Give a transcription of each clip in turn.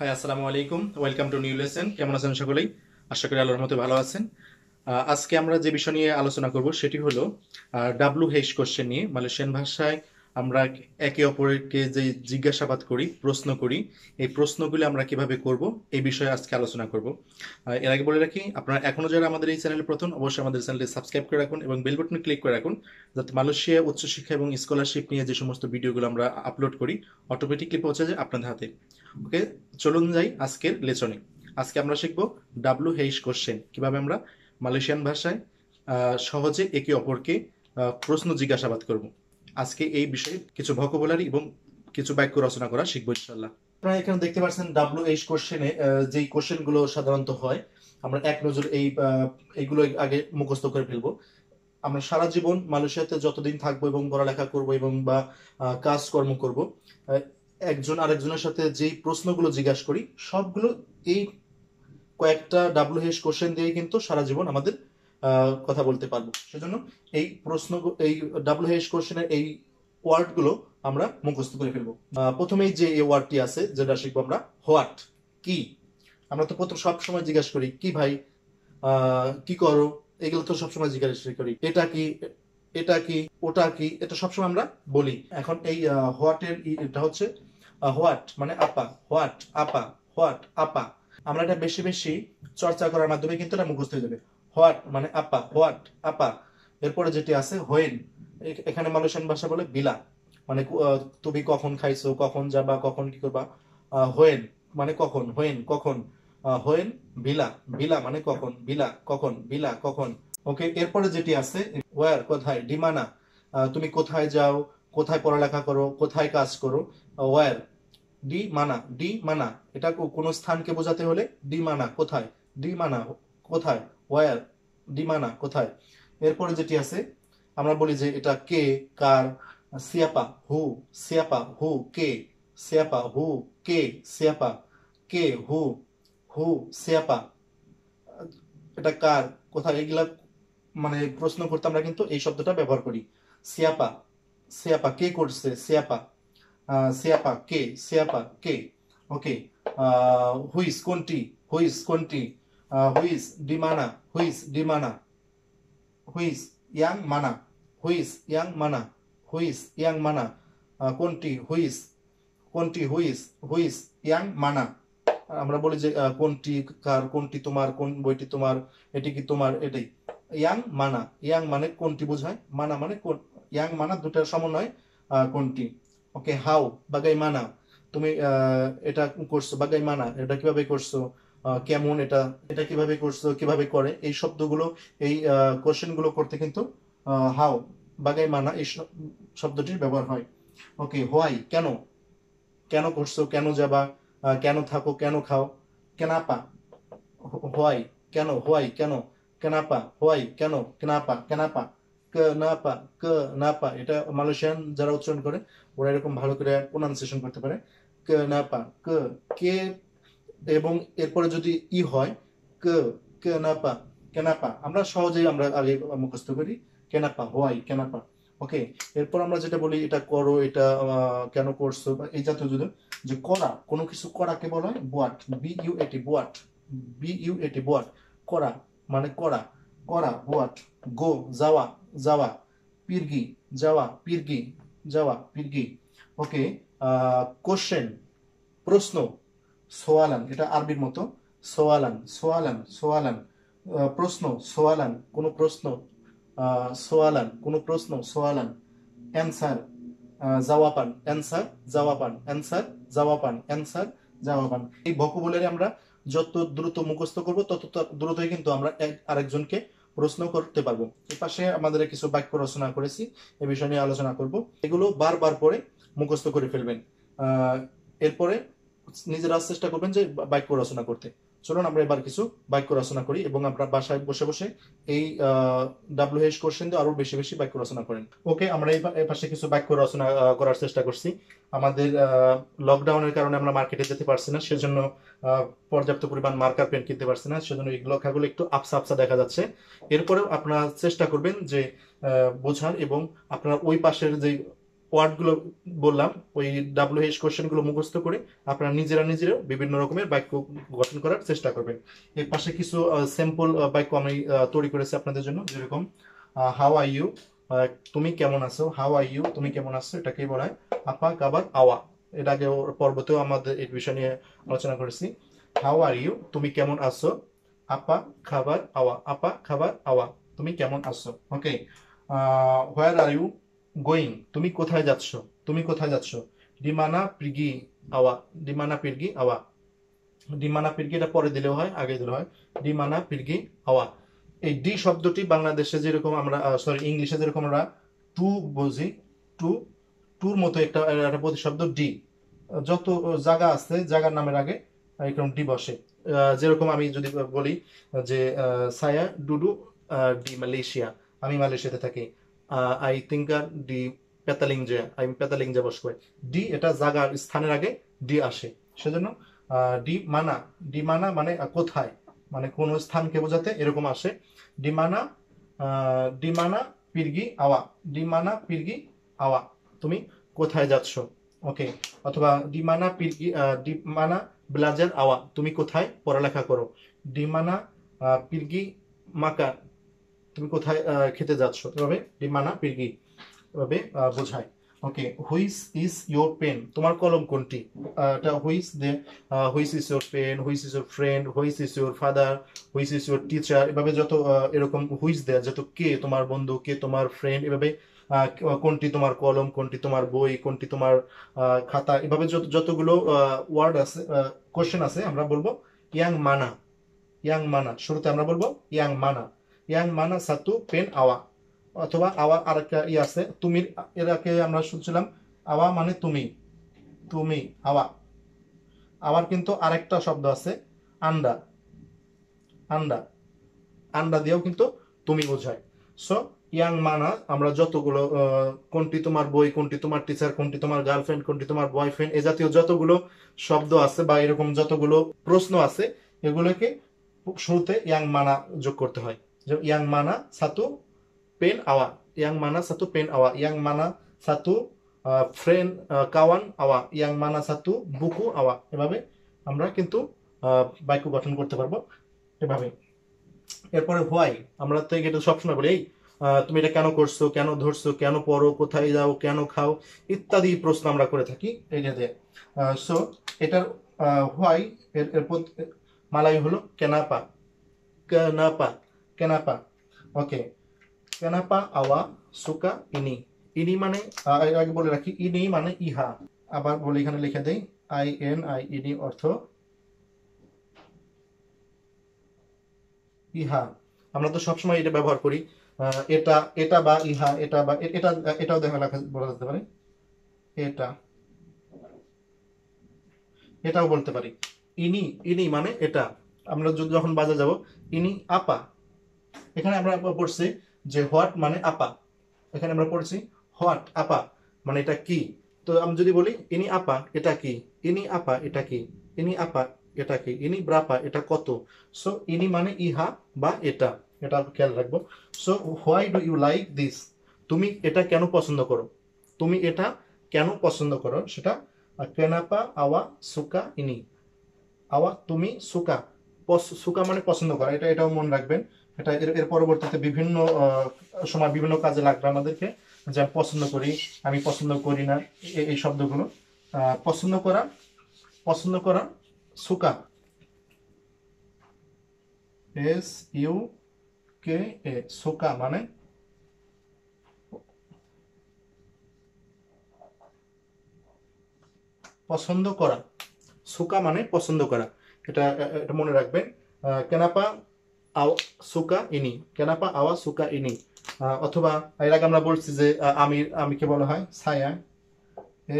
high আসসালামু আলাইকুম welcome to new lesson কেমন আছেন সকলেই আশা করি আল্লাহর মতো ভালো আছেন আজকে আমরা যে বিষয় নিয়ে আলোচনা করব সেটি হলো ডাব্লু হেস কোশ্চেন নিয়ে মালয়েশিয়ান ভাষায় আমরা একে অপরকে যে জিজ্ঞাসাবাদ করি প্রশ্ন করি এই প্রশ্নগুলি আমরা কিভাবে করব এই বিষয়ে আজকে আলোচনা করব এর আগে বলে রাখি আপনারা এখনও যারা আমাদের এই চ্যানেলে প্রথম অবশ্যই আমাদের চ্যানেলে সাবস্ক্রাইব করে রাখুন এবং বেল বাটনে ক্লিক করে রাখুন যাতে মালয়েশিয়া উচ্চশিক্ষা এবং স্কলারশিপ নিয়ে যে সমস্ত ভিডিওগুলো আমরা আপলোড করি অটোমেটিকলি পৌঁছে যায় আপনাদের হাতে ওকে চলুন যাই আজকের লেচনে আজকে আমরা শিখব ডাব্লু হেইস কোশ্চেন কিভাবে আমরা মালয়েশিয়ান ভাষায় সহজে একে অপরকে প্রশ্ন জিজ্ঞাসাবাদ করব আজকে এই বিষয়ে কিছু ভকবুলারি এবং কিছু বাক্য রচনা করা শিখবো ইনশাল্লাহ আপনারা এখানে দেখতে পাচ্ছেন ডাব্লু এইচ কোশ্চেনে যেই কোশ্চেনগুলো সাধারণত হয় আমরা এক নজর এই এইগুলো আগে মুখস্থ করে ফেলবো আমরা সারা জীবন মালয়েশিয়াতে যতদিন থাকবো এবং পড়ালেখা করব এবং বা কাজকর্ম করব একজন আরেকজনের সাথে যেই প্রশ্নগুলো জিজ্ঞাসা করি সবগুলো এই কয়েকটা ডাব্লিউ হেস কোশ্চেন দিয়ে কিন্তু সারা জীবন আমাদের কথা বলতে পারবো সেজন্য এই প্রশ্ন এই ডাব্লিউ হেস কোশ্চেনের এই ওয়ার্ডগুলো আমরা মুখস্থ করে ফেলবো প্রথমেই যে এই ওয়ার্ডটি আছে যেটা শিখবো আমরা হোয়াট কি আমরা তো প্রথম সবসময় জিজ্ঞাসা করি কি ভাই কি করো এগুলো তো সবসময় জিজ্ঞাসা করি এটা কি এটা কি ওটা কি এটা সবসময় আমরা বলি এখন এই হোয়াটের এটা হচ্ছে হোয়াট মানে আপা হোয়াট আপা হোয়াট আপা আমরা এটা বেশি বেশি চর্চা করার মাধ্যমে কিন্তু এটা মুখস্থ হয়ে যাবে হোয়াট মানে আপা হোয়াট আপা এরপরে যেটি আছে হোয়েন এখানে মালয়েশিয়ান ভাষা বলে বিলা মানে তুমি কখন খাইছো কখন যাবা কখন কি করবা হোয়েন মানে কখন হোয়েন কখন হোয়েন বিলা বিলা মানে কখন বিলা কখন বিলা কখন ওকে এরপরে যেটি আছে ওয়ার কোথায় ডিমানা তুমি কোথায় যাও কোথায় পড়ালেখা করো কোথায় কাজ করো ওয়ার ডি মানা ডি মানা এটা কোনো স্থানকে বোঝাতে হলে ডি মানা কোথায় ডি মানা কোথায় ওয়ার ডি মানা কোথায় এরপরে যেটি আছে আমরা বলি যে এটা কে কার সিয়াপা হু সিয়াপা হু কে সিয়াপা হু কে সিয়াপা কে হু হু সিয়াপা এটা কার কোথায় এগুলা মানে প্রশ্ন করতে আমরা কিন্তু এই শব্দটা ব্যবহার করি সিয়াপা সিয়াপা কে করছে সিয়াপা সিয়াপা কে সিয়াপা কে ওকে হুইস কোনটি হুইস কোনটি হুইস ডিমানা হুইস ডিমানা হুইস ইয়াং মানা হুইস ইয়াং মানা হুইস ইয়াং মানা কোনটি হুইস কোনটি হুইস হুইস ইয়াং মানা আমরা বলি যে কোনটি কার কোনটি তোমার কোন বইটি তোমার এটি কি তোমার এটাই ইয়াং মানা ইয়াং মানে কোনটি বোঝায় মানা মানে ইয়াং মানা দুটার সমন্বয় কোনটি ওকে হাউ বাগাই মানা তুমি এটা করছো বাগাই মানা এটা কিভাবে করছো কেমন এটা এটা কিভাবে করছো কিভাবে করে এই শব্দগুলো এই গুলো করতে কিন্তু হাউ বাগাই মানা এই শব্দটির ব্যবহার হয় ওকে হোয়াই কেন কেন করছো কেন যাবা কেন থাকো কেন খাও কেনাপা হোয়াই কেন হোয়াই কেন কেনাপা হোয়াই কেন কেনাপা কেনাপা ক না পা ক না পা এটা মালয়েশিয়ান যারা উচ্চারণ করে ওরা এরকম ভালো করে প্রোনাউন্সিয়েশন করতে পারে ক না পা ক কে এবং এরপরে যদি ই হয় ক না পা কেনাপা আমরা সহজেই আমরা আগে মুখস্থ করি কেনাপা হোয়াই কেনাপা ওকে এরপর আমরা যেটা বলি এটা করো এটা কেন করছো বা এই জাতীয় যদি যে করা কোনো কিছু করাকে বলা হয় বোয়াট বি ইউ এটি বোয়াট বি ইউ এটি বোয়াট করা মানে করা করা হোয়াট গো যাওয়া যাওয়া পিরগি যাওয়া পিরগি যাওয়া পিরগি ওকে কোশ্চেন প্রশ্ন সোয়ালান এটা আরবির মতো সোয়ালান সোয়ালান সোয়ালান প্রশ্ন সোয়ালান কোনো প্রশ্ন সোয়ালান কোনো প্রশ্ন সোয়ালান অ্যান্সার জাওয়াপান অ্যান্সার পান অ্যান্সার পান অ্যান্সার জাওয়াপান এই ভকবুলারি আমরা যত দ্রুত মুখস্থ করব তত দ্রুতই কিন্তু আমরা এক আরেকজনকে প্রশ্ন করতে পারবো এই পাশে আমাদের কিছু বাক্য রচনা করেছি এ বিষয় নিয়ে আলোচনা করব এগুলো বারবার পরে মুখস্থ করে ফেলবেন এরপরে নিজেরা চেষ্টা করবেন যে বাক্য রচনা করতে চলুন আমরা এবার কিছু বাক্য রচনা করি এবং আমরা বাসায় বসে বসে এই ডাব্লিউ এইচ কোশ্চেন দিয়ে আরো বেশি বেশি বাক্য রচনা করেন ওকে আমরা এই পাশে কিছু বাক্য রচনা করার চেষ্টা করছি আমাদের লকডাউনের কারণে আমরা মার্কেটে যেতে পারছি না সেজন্য পর্যাপ্ত পরিমাণ মার্কার পেন কিনতে পারছি না সেজন্য এই লেখাগুলো একটু আপসা আপসা দেখা যাচ্ছে এরপরেও আপনারা চেষ্টা করবেন যে বোঝার এবং আপনারা ওই পাশের যে ওয়ার্ডগুলো বললাম ওই ডাব্লিউএস কোশ্চেনগুলো মুখস্থ করে আপনারা নিজেরা নিজেরাও বিভিন্ন রকমের বাক্য গঠন করার চেষ্টা করবেন এর পাশে কিছু স্যাম্পল বাক্য আমি তৈরি করেছি আপনাদের জন্য যেরকম হাও আর ইউ তুমি কেমন আছো হাও আর ইউ তুমি কেমন আছো এটাকে বলা হয় আপা কাবার আওয়া এটা আগে পর্বতেও আমাদের এই বিষয় নিয়ে আলোচনা করেছি হাও আর ইউ তুমি কেমন আছো আপা খাবার আওয়া আপা খাবার আওয়া তুমি কেমন আছো ওকে হোয়ার আর ইউ গোয়িং তুমি কোথায় যাচ্ছ তুমি কোথায় যাচ্ছ ডিমানা পিরগি আওয়া ডিমানা পিরগি আওয়া ডিমানা পিরগি এটা পরে দিলেও হয় আগে দিলে হয় ডিমানা পিরগি আওয়া এই ডি শব্দটি বাংলাদেশে যেরকম আমরা সরি ইংলিশে যেরকম আমরা টু বুঝি টু টুর মতো একটা একটা প্রতিশব্দ ডি যত জায়গা আছে জায়গার নামের আগে এরকম ডি বসে যেরকম আমি যদি বলি যে সায়া ডুডু ডি মালয়েশিয়া আমি মালয়েশিয়াতে থাকি আই থিঙ্কার ডি পেতালিংজে আই পেতালিংজে বসবে ডি এটা জাগার স্থানের আগে ডি আসে সেজন্য ডি মানা ডি মানা মানে কোথায় মানে কোন স্থানকে বোঝাতে এরকম আসে ডিমানা ডিমানা পিরগি আওয়া ডিমানা পিরগি আওয়া তুমি কোথায় যাচ্ছ ওকে অথবা ডিমানা পিরগি মানা ব্লাজার আওয়া তুমি কোথায় পড়ালেখা করো ডিমানা পিরগি মাকা তুমি কোথায় খেতে যাচ্ছ এভাবে ডিমানা পিরগি এভাবে বোঝায় ওকে হুইস ইজ ইয়োর পেন তোমার কলম কোনটি এটা হুইস দে whose is your pen whose is your friend whose is your father whose is your teacher এভাবে যত এরকম হুইস দেয় যত কে তোমার বন্ধু কে তোমার ফ্রেন্ড এভাবে কোনটি তোমার কলম কোনটি তোমার বই কোনটি তোমার খাতা এভাবে যত যতগুলো ওয়ার্ড আছে কোশ্চেন আছে আমরা বলবো ইয়াং মানা ইয়াং মানা শুরুতে আমরা বলবো ইয়াং মানা ইয়াং মানা সাতু পেন আওয়া অথবা আওয়া আর একটা ইয়ে আছে তুমির এরাকে আমরা শুনছিলাম আওয়া মানে তুমি তুমি আওয়া আবার কিন্তু আরেকটা শব্দ আছে আন্ডা আন্ডা আন্ডা দিয়েও কিন্তু তুমি বোঝায় সো ইয়াং মানা আমরা যতগুলো কোনটি তোমার বই কোনটি তোমার টিচার কোনটি তোমার গার্লফ্রেন্ড কোনটি তোমার বয়ফ্রেন্ড এ জাতীয় যতগুলো শব্দ আছে বা এরকম যতগুলো প্রশ্ন আছে এগুলোকে শুরুতে ইয়াং মানা যোগ করতে হয় yang mana satu pen awak, yang mana satu pen awak, yang mana satu uh, friend uh, kawan awak, yang mana satu buku awak এভাবে আমরা কিন্তু বাক্য গঠন করতে পারবো এভাবে এরপরে হোয়াই আমরা তো এটা সবসময় বলি এই তুমি এটা কেন করছো কেন ধরছো কেন পড়ো কোথায় যাও কেন খাও ইত্যাদি প্রশ্ন আমরা করে থাকি এটাতে সো এটার হোয়াই এর এরপর মালাই হলো কেনাপা কেনাপা কেনাপা ওকে কেনাপা আওয়া সুকা ইনি ইনি মানে আগে বলে রাখি ইনি মানে ইহা আবার বলে এখানে লিখে দেই আই এন আই ইনি অর্থ ইহা আমরা তো সবসময় এটা ব্যবহার করি এটা এটা বা ইহা এটা বা এটা এটাও দেখা লেখা বলা যেতে পারে এটা এটাও বলতে পারি ইনি ইনি মানে এটা আমরা যখন বাজার যাব ইনি আপা এখানে আমরা পড়ছি যে হোয়াট মানে আপা এখানে আমরা পড়ছি হোয়াট আপা মানে এটা কি তো আমি যদি বলি ইনি আপা এটা কি ইনি আপা এটা কি ইনি আপা এটা কি ইনি ব্রাপা এটা কত সো ইনি মানে ইহা বা এটা এটা খেয়াল রাখবো so why do you like this তুমি এটা কেন পছন্দ করো তুমি এটা কেন পছন্দ করো সেটা কেনাপা আওয়া সুকা ইনি আওয়া তুমি সুকা সুকা মানে পছন্দ করা এটা এটাও মনে রাখবেন এটা এর পরবর্তীতে বিভিন্ন সময় বিভিন্ন কাজে লাগবে আমাদেরকে যে আমি পছন্দ করি আমি পছন্দ করি না এই শব্দগুলো পছন্দ করা পছন্দ করা সুকা এস ইউ কে এ সুকা মানে পছন্দ করা সুকা মানে পছন্দ করা এটা এটা মনে রাখবেন কেনাপা আও সুকা ইনি কেনাপা আওয়া সুকা ইনি অথবা এর আগে আমরা বলছি যে আমি আমিকে বলা হয় সায়া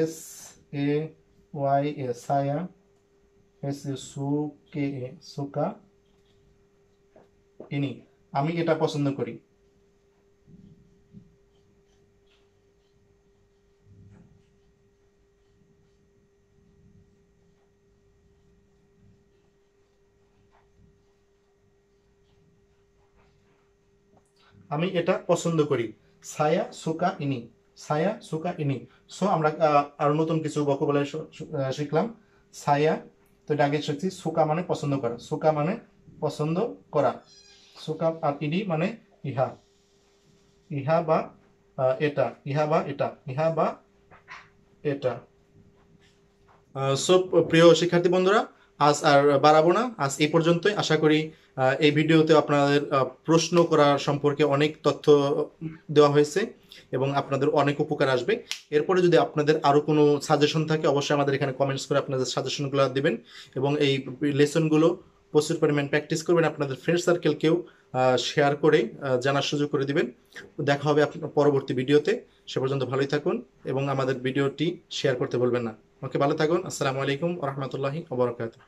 এস এ ওয়াই এ সায়া এস এ সু কে এ সুকা ইনি আমি এটা পছন্দ করি আমি এটা পছন্দ করি সায়া সুকা ইনি সায়া সুকা ইনি সো আমরা আর নতুন কিছু বকবলে শিখলাম সায়া তো এটা আগে শিখছি সুকা মানে পছন্দ করা সুকা মানে পছন্দ করা সুকা আর ইডি মানে ইহা ইহা বা এটা ইহা বা এটা ইহা বা এটা সব প্রিয় শিক্ষার্থী বন্ধুরা আজ আর বাড়াবো না আজ এই পর্যন্তই আশা করি এই ভিডিওতে আপনাদের প্রশ্ন করা সম্পর্কে অনেক তথ্য দেওয়া হয়েছে এবং আপনাদের অনেক উপকার আসবে এরপরে যদি আপনাদের আরও কোনো সাজেশন থাকে অবশ্যই আমাদের এখানে কমেন্টস করে আপনাদের সাজেশনগুলো দেবেন এবং এই লেসনগুলো প্রচুর পরিমাণ প্র্যাকটিস করবেন আপনাদের ফ্রেন্ড সার্কেলকেও শেয়ার করে জানার সুযোগ করে দিবেন দেখা হবে আপনার পরবর্তী ভিডিওতে সে পর্যন্ত ভালোই থাকুন এবং আমাদের ভিডিওটি শেয়ার করতে বলবেন না ওকে ভালো থাকুন আসসালামু আলাইকুম রহমতুল্লাহি ওবরাকাতুহ